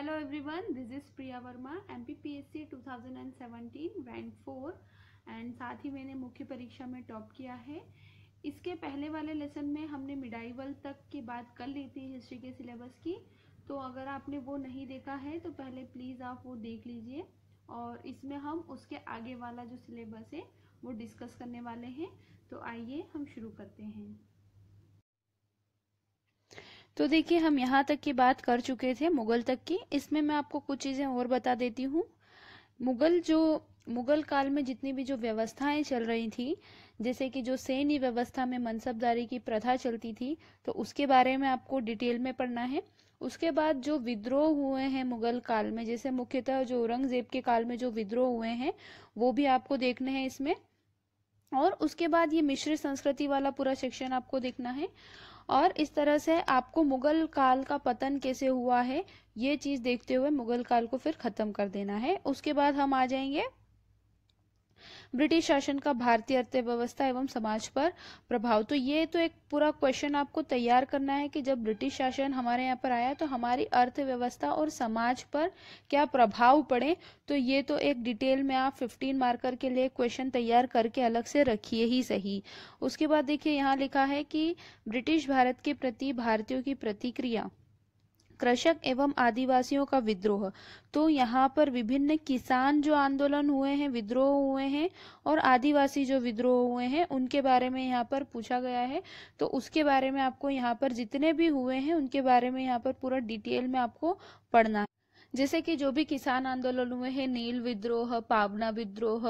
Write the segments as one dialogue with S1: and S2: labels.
S1: P P S C two thousand and 2017 rank four and साथ ही मैंने मुख्य परीक्षा में टॉप किया है इसके पहले वाले लेसन में हमने मिडाइवल तक की बात कर ली थी हिस्ट्री के सिलेबस की तो अगर आपने वो नहीं देखा है तो पहले प्लीज़ आप वो देख लीजिए और इसमें हम उसके आगे वाला जो सिलेबस है वो डिस्कस करने वाले हैं तो आइए हम शुरू करते हैं तो देखिए हम यहाँ तक की बात कर चुके थे मुगल तक की इसमें मैं आपको कुछ चीज़ें और बता देती हूँ मुगल जो मुगल काल में जितनी भी जो व्यवस्थाएं चल रही थी जैसे कि जो सैन्य व्यवस्था में मनसबदारी की प्रथा चलती थी तो उसके बारे में आपको डिटेल में पढ़ना है उसके बाद जो विद्रोह हुए हैं मुगल काल में जैसे मुख्यतः जो औरंगजेब के काल में जो विद्रोह हुए हैं वो भी आपको देखने हैं इसमें और उसके बाद ये मिश्रित संस्कृति वाला पूरा सेक्शन आपको देखना है और इस तरह से आपको मुगल काल का पतन कैसे हुआ है ये चीज़ देखते हुए मुगल काल को फिर ख़त्म कर देना है उसके बाद हम आ जाएंगे ब्रिटिश शासन का भारतीय अर्थव्यवस्था एवं समाज पर प्रभाव तो ये तो एक पूरा क्वेश्चन आपको तैयार करना है कि जब ब्रिटिश शासन हमारे यहाँ पर आया तो हमारी अर्थव्यवस्था और समाज पर क्या प्रभाव पड़े तो ये तो एक डिटेल में आप फिफ्टीन मार्कर के लिए क्वेश्चन तैयार करके अलग से रखिए ही सही उसके बाद देखिए यहाँ लिखा है कि ब्रिटिश भारत के प्रति भारतीयों की प्रतिक्रिया कृषक एवं आदिवासियों का विद्रोह तो यहाँ पर विभिन्न किसान जो आंदोलन हुए हैं विद्रोह हुए हैं और आदिवासी जो विद्रोह हुए हैं उनके बारे में यहाँ पर पूछा गया है तो उसके बारे में आपको यहाँ पर जितने भी हुए हैं उनके बारे में यहाँ पर पूरा डिटेल में आपको पढ़ना है जैसे कि जो भी किसान आंदोलन हुए हैं नील विद्रोह पावना विद्रोह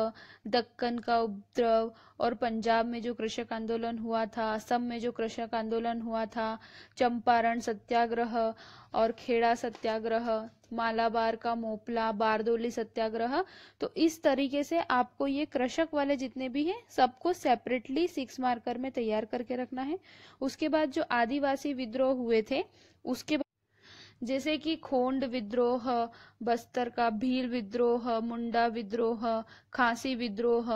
S1: दक्कन का उपद्रव और पंजाब में जो कृषक आंदोलन हुआ था असम में जो कृषक आंदोलन हुआ था चंपारण सत्याग्रह और खेड़ा सत्याग्रह मालाबार का मोपला बारदोली सत्याग्रह तो इस तरीके से आपको ये कृषक वाले जितने भी हैं सबको सेपरेटली सिक्स मार्कर में तैयार करके रखना है उसके बाद जो आदिवासी विद्रोह हुए थे उसके जैसे कि खोंड विद्रोह बस्तर का भील विद्रोह मुंडा विद्रोह खांसी विद्रोह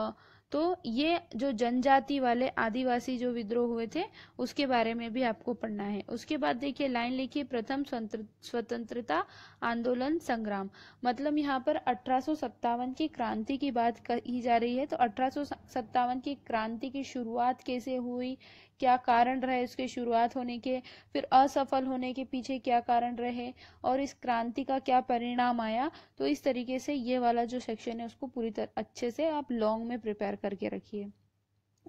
S1: तो ये जो जनजाति वाले आदिवासी जो विद्रोह हुए थे उसके बारे में भी आपको पढ़ना है उसके बाद देखिए लाइन लिखिए प्रथम स्वतंत्रता आंदोलन संग्राम मतलब यहाँ पर अठारह की क्रांति की बात कही जा रही है तो अठारह की क्रांति की शुरुआत कैसे हुई क्या कारण रहे उसके शुरुआत होने के फिर असफल होने के पीछे क्या कारण रहे और इस क्रांति का क्या परिणाम आया तो इस तरीके से ये वाला जो सेक्शन है उसको पूरी तरह अच्छे से आप लॉन्ग में प्रिपेयर करके रखिए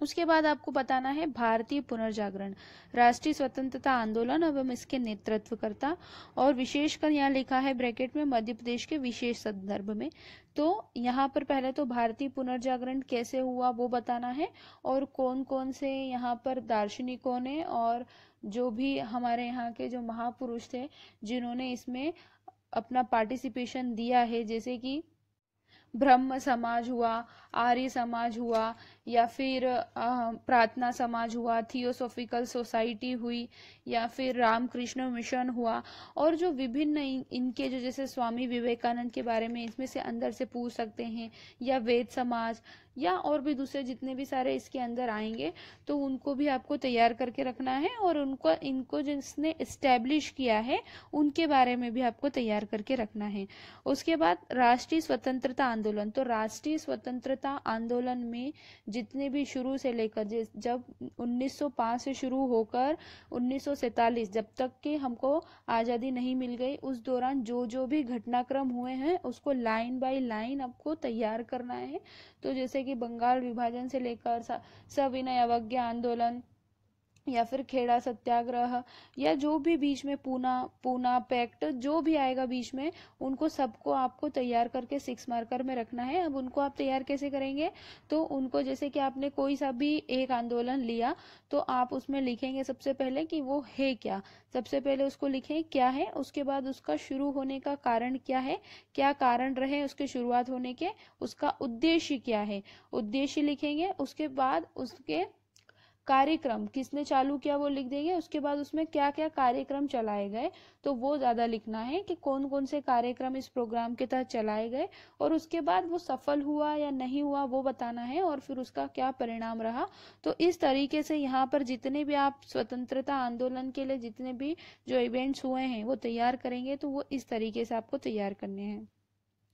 S1: उसके बाद आपको बताना है भारतीय पुनर्जागरण राष्ट्रीय स्वतंत्रता आंदोलन एवं इसके नेतृत्वकर्ता और विशेषकर यहाँ लिखा है ब्रैकेट में मध्य प्रदेश के विशेष संदर्भ में तो यहाँ पर पहले तो भारतीय पुनर्जागरण कैसे हुआ वो बताना है और कौन कौन से यहाँ पर दार्शनिकों ने और जो भी हमारे यहाँ के जो महापुरुष थे जिन्होंने इसमें अपना पार्टिसिपेशन दिया है जैसे कि ब्रह्म समाज हुआ आर्य समाज हुआ या फिर प्रार्थना समाज हुआ थियोसोफिकल सोसाइटी हुई या फिर रामकृष्ण मिशन हुआ और जो विभिन्न इनके जो जैसे स्वामी विवेकानंद के बारे में इसमें से अंदर से पूछ सकते हैं या वेद समाज या और भी दूसरे जितने भी सारे इसके अंदर आएंगे तो उनको भी आपको तैयार करके रखना है और उनको इनको जिसने इस्टेब्लिश किया है उनके बारे में भी आपको तैयार करके रखना है उसके बाद राष्ट्रीय स्वतंत्रता आंदोलन तो राष्ट्रीय स्वतंत्रता आंदोलन में जितने भी शुरू से लेकर जब 1905 से शुरू होकर 1947 जब तक कि हमको आज़ादी नहीं मिल गई उस दौरान जो जो भी घटनाक्रम हुए हैं उसको लाइन बाय लाइन आपको तैयार करना है तो जैसे कि बंगाल विभाजन से लेकर सविनय अवज्ञा आंदोलन या फिर खेड़ा सत्याग्रह या जो भी बीच में पूना पूना पैक्ट जो भी आएगा बीच में उनको सबको आपको तैयार करके सिक्स मार्कर में रखना है अब उनको आप तैयार कैसे करेंगे तो उनको जैसे कि आपने कोई सा भी एक आंदोलन लिया तो आप उसमें लिखेंगे सबसे पहले कि वो है क्या सबसे पहले उसको लिखें क्या है उसके बाद उसका शुरू होने का कारण क्या है क्या कारण रहे उसके शुरुआत होने के उसका उद्देश्य क्या है उद्देश्य लिखेंगे उसके बाद उसके कार्यक्रम किसने चालू किया वो लिख देंगे उसके बाद उसमें क्या क्या कार्यक्रम चलाए गए तो वो ज़्यादा लिखना है कि कौन कौन से कार्यक्रम इस प्रोग्राम के तहत चलाए गए और उसके बाद वो सफल हुआ या नहीं हुआ वो बताना है और फिर उसका क्या परिणाम रहा तो इस तरीके से यहाँ पर जितने भी आप स्वतंत्रता आंदोलन के लिए जितने भी जो इवेंट्स हुए हैं वो तैयार करेंगे तो वो इस तरीके से आपको तैयार करने हैं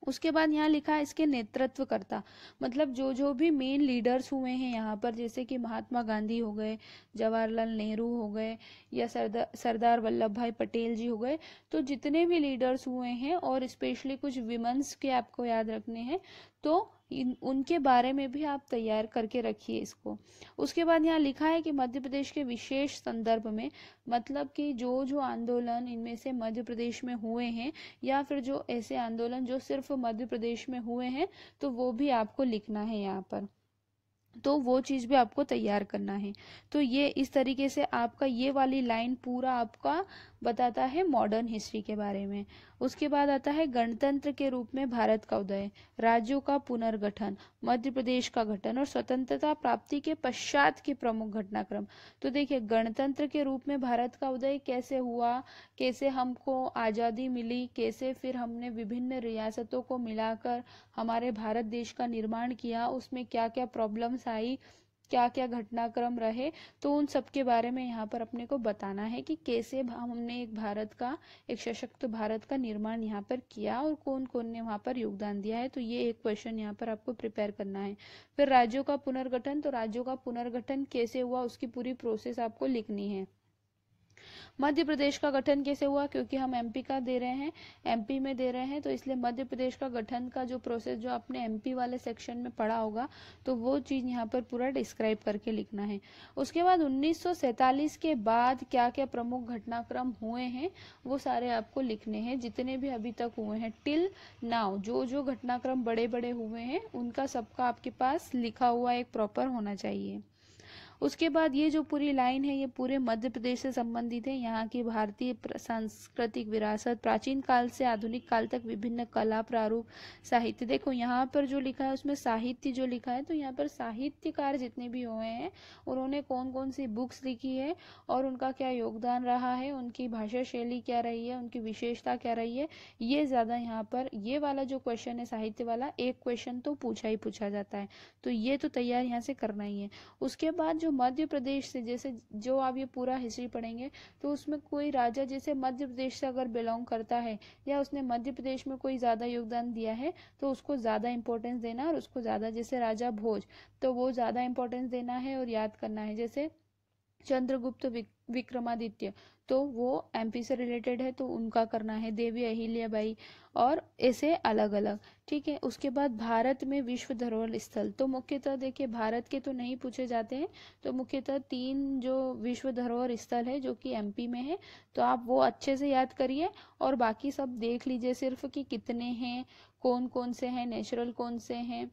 S1: उसके बाद यहाँ लिखा है इसके नेतृत्व करता मतलब जो जो भी मेन लीडर्स हुए हैं यहाँ पर जैसे कि महात्मा गांधी हो गए जवाहरलाल नेहरू हो गए या सरदार सरदार वल्लभ भाई पटेल जी हो गए तो जितने भी लीडर्स हुए हैं और स्पेशली कुछ विमेंस के आपको याद रखने हैं तो इन उनके बारे में भी आप तैयार करके रखिए इसको उसके बाद यहाँ लिखा है कि मध्य प्रदेश के विशेष संदर्भ में मतलब कि जो जो आंदोलन इनमें से मध्य प्रदेश में हुए हैं या फिर जो ऐसे आंदोलन जो सिर्फ मध्य प्रदेश में हुए हैं तो वो भी आपको लिखना है यहाँ पर तो वो चीज़ भी आपको तैयार करना है तो ये इस तरीके से आपका ये वाली लाइन पूरा आपका बताता है मॉडर्न हिस्ट्री के बारे में उसके बाद आता है गणतंत्र के रूप में भारत का उदय राज्यों का पुनर्गठन मध्य प्रदेश का गठन और स्वतंत्रता प्राप्ति के पश्चात के प्रमुख घटनाक्रम तो देखिए गणतंत्र के रूप में भारत का उदय कैसे हुआ कैसे हमको आज़ादी मिली कैसे फिर हमने विभिन्न रियासतों को मिलाकर हमारे भारत देश का निर्माण किया उसमें क्या क्या प्रॉब्लम्स आई क्या क्या घटनाक्रम रहे तो उन सब के बारे में यहाँ पर अपने को बताना है कि कैसे हमने एक भारत का एक सशक्त भारत का निर्माण यहाँ पर किया और कौन कौन ने वहाँ पर योगदान दिया है तो ये एक क्वेश्चन यहाँ पर आपको प्रिपेयर करना है फिर राज्यों का पुनर्गठन तो राज्यों का पुनर्गठन कैसे हुआ उसकी पूरी प्रोसेस आपको लिखनी है मध्य प्रदेश का गठन कैसे हुआ क्योंकि हम एमपी का दे रहे हैं एमपी में दे रहे हैं तो इसलिए मध्य प्रदेश का गठन का जो प्रोसेस जो आपने एमपी वाले सेक्शन में पढ़ा होगा तो वो चीज़ यहाँ पर पूरा डिस्क्राइब करके लिखना है उसके बाद उन्नीस के बाद क्या क्या प्रमुख घटनाक्रम हुए हैं वो सारे आपको लिखने हैं जितने भी अभी तक हुए हैं टिल नाउ जो जो घटनाक्रम बड़े बड़े हुए हैं उनका सबका आपके पास लिखा हुआ एक प्रॉपर होना चाहिए उसके बाद ये जो पूरी लाइन है ये पूरे मध्य प्रदेश से संबंधित है यहाँ की भारतीय सांस्कृतिक विरासत प्राचीन काल से आधुनिक काल तक विभिन्न कला प्रारूप साहित्य देखो यहाँ पर जो लिखा है उसमें साहित्य जो लिखा है तो यहाँ पर साहित्यकार जितने भी हुए हैं उन्होंने कौन कौन सी बुक्स लिखी है और उनका क्या योगदान रहा है उनकी भाषा शैली क्या रही है उनकी विशेषता क्या रही है ये ज़्यादा यहाँ पर ये वाला जो क्वेश्चन है साहित्य वाला एक क्वेश्चन तो पूछा ही पूछा जाता है तो ये तो तैयार यहाँ से करना ही है उसके बाद जो जो मध्य प्रदेश से जैसे जो आप ये पूरा हिस्ट्री पढ़ेंगे तो उसमें कोई राजा जैसे मध्य प्रदेश से अगर बिलोंग करता है या उसने मध्य प्रदेश में कोई ज़्यादा योगदान दिया है तो उसको ज़्यादा इंपॉर्टेंस देना और उसको ज़्यादा जैसे राजा भोज तो वो ज़्यादा इंपॉर्टेंस देना है और याद करना है जैसे चंद्रगुप्त विक्रमादित्य तो वो एमपी से रिलेटेड है तो उनका करना है देवी अहिल्या बाई और ऐसे अलग अलग ठीक है उसके बाद भारत में विश्व धरोहर स्थल तो मुख्यतः देखिए भारत के तो नहीं पूछे जाते हैं तो मुख्यतः तीन जो विश्व धरोहर स्थल है जो कि एमपी में है तो आप वो अच्छे से याद करिए और बाकी सब देख लीजिए सिर्फ कि कितने हैं कौन कौन से हैं नेचुरल कौन से हैं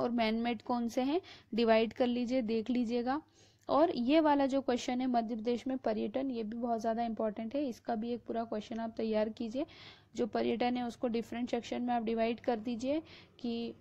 S1: और मैनमेड कौन से हैं डिवाइड कर लीजिए देख लीजिएगा और ये वाला जो क्वेश्चन है मध्य प्रदेश में पर्यटन ये भी बहुत ज़्यादा इंपॉर्टेंट है इसका भी एक पूरा क्वेश्चन आप तैयार कीजिए जो पर्यटन है उसको डिफरेंट सेक्शन में आप डिवाइड कर दीजिए कि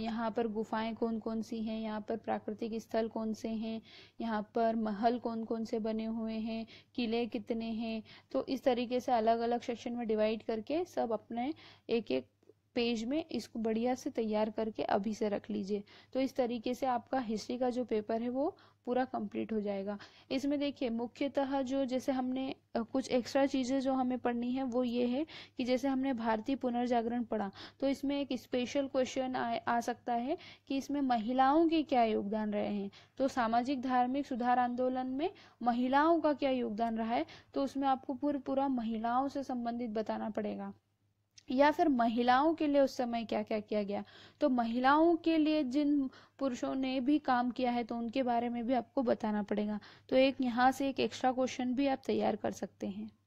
S1: यहाँ पर गुफाएं कौन कौन सी हैं यहाँ पर प्राकृतिक स्थल कौन से हैं यहाँ पर महल कौन कौन से बने हुए हैं किले कितने हैं तो इस तरीके से अलग अलग सेक्शन में डिवाइड करके सब अपने एक एक पेज में इसको बढ़िया से तैयार करके अभी से रख लीजिए तो इस तरीके से आपका हिस्ट्री का जो पेपर है वो पूरा कंप्लीट हो जाएगा इसमें देखिए मुख्यतः जो जैसे हमने कुछ एक्स्ट्रा चीज़ें जो हमें पढ़नी है वो ये है कि जैसे हमने भारतीय पुनर्जागरण पढ़ा तो इसमें एक स्पेशल क्वेश्चन आ, आ सकता है कि इसमें महिलाओं के क्या योगदान रहे हैं तो सामाजिक धार्मिक सुधार आंदोलन में महिलाओं का क्या योगदान रहा है तो उसमें आपको पूरा पूरा महिलाओं से संबंधित बताना पड़ेगा या फिर महिलाओं के लिए उस समय क्या क्या किया गया तो महिलाओं के लिए जिन पुरुषों ने भी काम किया है तो उनके बारे में भी आपको बताना पड़ेगा तो एक यहाँ से एक एक्स्ट्रा क्वेश्चन भी आप तैयार कर सकते हैं